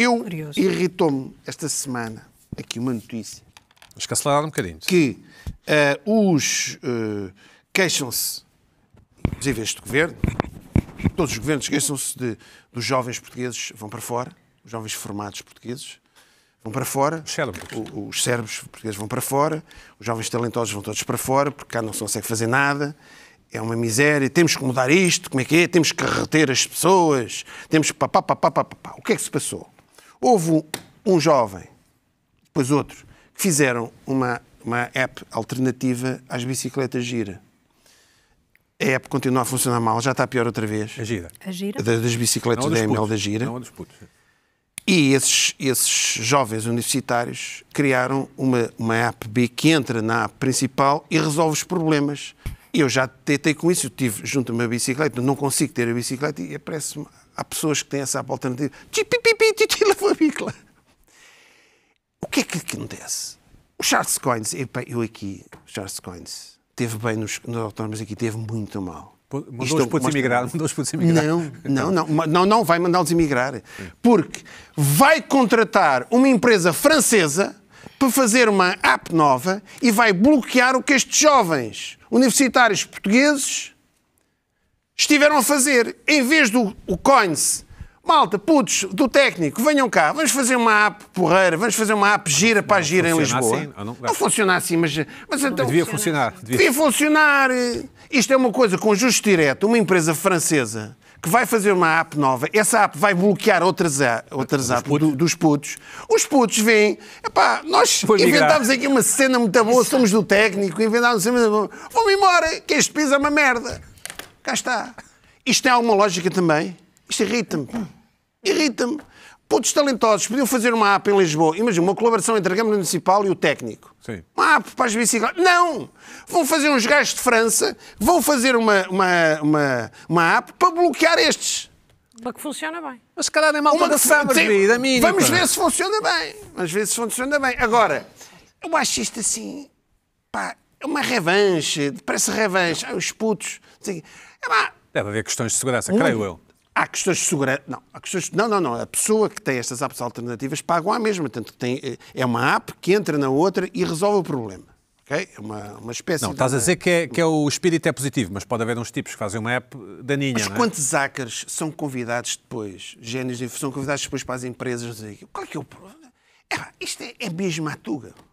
Eu irritou-me esta semana aqui uma notícia. Mas um bocadinho. Que uh, os uh, queixam-se, inclusive este governo, todos os governos queixam-se dos jovens portugueses vão para fora, os jovens formados portugueses vão para fora, os cérebros, o, os cérebros portugueses vão para fora, os jovens talentosos vão todos para fora, porque cá não se consegue fazer nada, é uma miséria, temos que mudar isto, como é que é, temos que reter as pessoas, temos que pá, pá, pá, pá, pá, pá. O que é que se passou? Houve um, um jovem, depois outro, que fizeram uma, uma app alternativa às bicicletas Gira. A app continua a funcionar mal, já está pior outra vez. A é Gira. A é gira? Da, das bicicletas é da ML da Gira. Não dos putos. E esses, esses jovens universitários criaram uma, uma app B que entra na app principal e resolve os problemas. Eu já tentei com isso, eu tive junto a minha bicicleta, não consigo ter a bicicleta e aparece-me Há pessoas que têm essa alternativa. O que é que acontece? O Charles Coins, eu aqui, Charles Coins, teve bem nos, nos autónomos aqui, teve muito mal. Mandou Isto, os putos emigrar, mandou os putos Não, não, não, não, não vai mandá-los emigrar. Porque vai contratar uma empresa francesa para fazer uma app nova e vai bloquear o que estes jovens universitários portugueses estiveram a fazer. Em vez do o Coins, malta, putos, do técnico, venham cá, vamos fazer uma app porreira, vamos fazer uma app gira para gira em Lisboa. Assim, não, não funciona assim, mas, mas então, Devia funcionar. Devia. devia funcionar. Isto é uma coisa com justo direto, uma empresa francesa que vai fazer uma app nova, essa app vai bloquear outras, outras apps putos. Do, dos putos. Os putos vêm, epá, nós Vou inventámos aqui uma cena muito boa, somos do técnico, inventámos uma cena muito boa, vão embora, que este piso é uma merda. Cá está. Isto tem alguma lógica também? Isto irrita-me. Irrita-me. Putos talentosos, podiam fazer uma app em Lisboa. Imagina, uma colaboração entre a Câmara Municipal e o técnico. Sim. Uma app para as bicicletas. Não! Vão fazer uns gajos de França, vão fazer uma, uma, uma, uma app para bloquear estes. Para que funciona bem. Mas se calhar é malta uma da Summersby, vida, mínima. Vamos ver se funciona bem. Vamos ver se funciona bem. Agora, eu acho isto assim, pá, é uma revanche, parece revanche, ah, os putos. Assim, é lá, Deve haver questões de segurança, creio eu. Há questões de segurança. Não, há questões de... não, não, não. A pessoa que tem estas apps alternativas paga a mesma. Tanto que tem, eh, é uma app que entra na outra e resolve o problema. Ok? É uma, uma espécie Não, de... estás a dizer que, é, que é o espírito é positivo, mas pode haver uns tipos que fazem uma app daninha. Mas não é? quantos hackers são convidados depois, génios são convidados depois para as empresas? Qual é que é o problema? É, isto é, é mesmo a tuga.